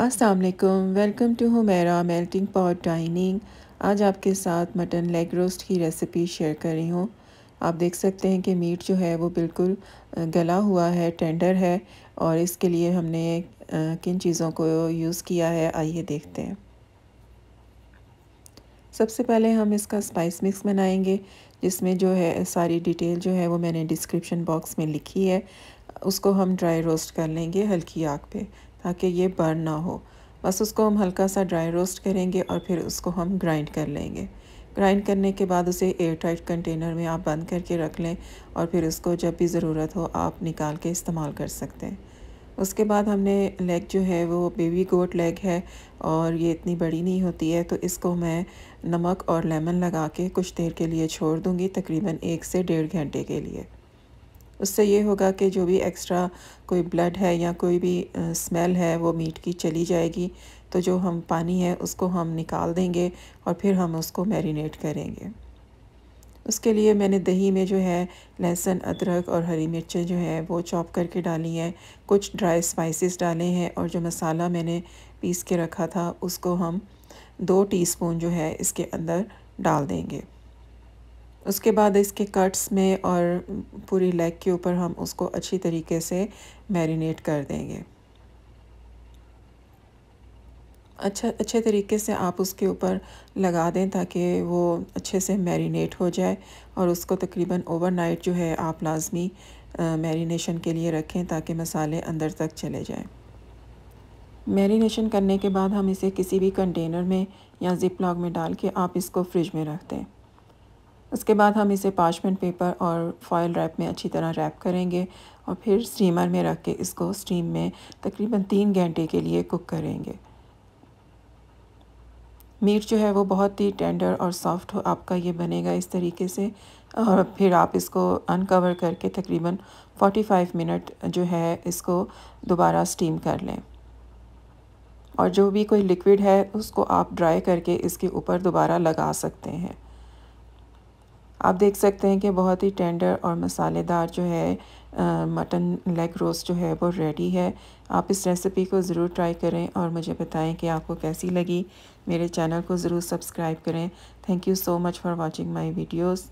असलकुम welcome to Humaira melting pot dining आज आपके साथ मटन लेग रोस्ट की रेसिपी शेयर कर रही हूँ आप देख सकते हैं कि मीट जो है वो बिल्कुल गला हुआ है टेंडर है और इसके लिए हमने किन चीज़ों को यूज़ किया है आइए देखते हैं सबसे पहले हम इसका स्पाइस मिक्स बनाएंगे जिसमें जो है सारी डिटेल जो है वो मैंने डिस्क्रिप्शन बॉक्स में लिखी है उसको हम ड्राई रोस्ट कर लेंगे हल्की आग पे ताकि ये बर्न ना हो बस उसको हम हल्का सा ड्राई रोस्ट करेंगे और फिर उसको हम ग्राइंड कर लेंगे ग्राइंड करने के बाद उसे एयर टाइट कंटेनर में आप बंद करके रख लें और फिर उसको जब भी ज़रूरत हो आप निकाल के इस्तेमाल कर सकते हैं उसके बाद हमने लेग जो है वो बेबी गोट लेग है और ये इतनी बड़ी नहीं होती है तो इसको मैं नमक और लेमन लगा के कुछ देर के लिए छोड़ दूँगी तकरीबन एक से डेढ़ घंटे के लिए उससे ये होगा कि जो भी एक्स्ट्रा कोई ब्लड है या कोई भी स्मेल है वो मीट की चली जाएगी तो जो हम पानी है उसको हम निकाल देंगे और फिर हम उसको मैरिनेट करेंगे उसके लिए मैंने दही में जो है लहसुन अदरक और हरी मिर्चें जो है वो चॉप करके डाली हैं कुछ ड्राई स्पाइसेस डाले हैं और जो मसाला मैंने पीस के रखा था उसको हम दो टीस्पून जो है इसके अंदर डाल देंगे उसके बाद इसके कट्स में और पूरी लेग के ऊपर हम उसको अच्छी तरीके से मैरिनेट कर देंगे अच्छा अच्छे तरीके से आप उसके ऊपर लगा दें ताकि वो अच्छे से मैरिनेट हो जाए और उसको तकरीबन ओवरनाइट जो है आप लाजमी मैरिनेशन के लिए रखें ताकि मसाले अंदर तक चले जाएं मैरिनेशन करने के बाद हम इसे किसी भी कंटेनर में या जिप लॉग में डाल के आप इसको फ्रिज में रख दें उसके बाद हम इसे पार्चमेंट पेपर और फॉयल रैप में अच्छी तरह रैप करेंगे और फिर स्टीमर में रख के इसको स्टीम में तकरीबन तीन घंटे के लिए कुक करेंगे मीट जो है वो बहुत ही टेंडर और सॉफ्ट आपका ये बनेगा इस तरीके से और फिर आप इसको अनकवर करके तकरीबन 45 मिनट जो है इसको दोबारा स्टीम कर लें और जो भी कोई लिक्विड है उसको आप ड्राई करके इसके ऊपर दोबारा लगा सकते हैं आप देख सकते हैं कि बहुत ही टेंडर और मसालेदार जो है मटन लेग रोस्ट जो है वो रेडी है आप इस रेसिपी को ज़रूर ट्राई करें और मुझे बताएं कि आपको कैसी लगी मेरे चैनल को ज़रूर सब्सक्राइब करें thank you so much for watching my videos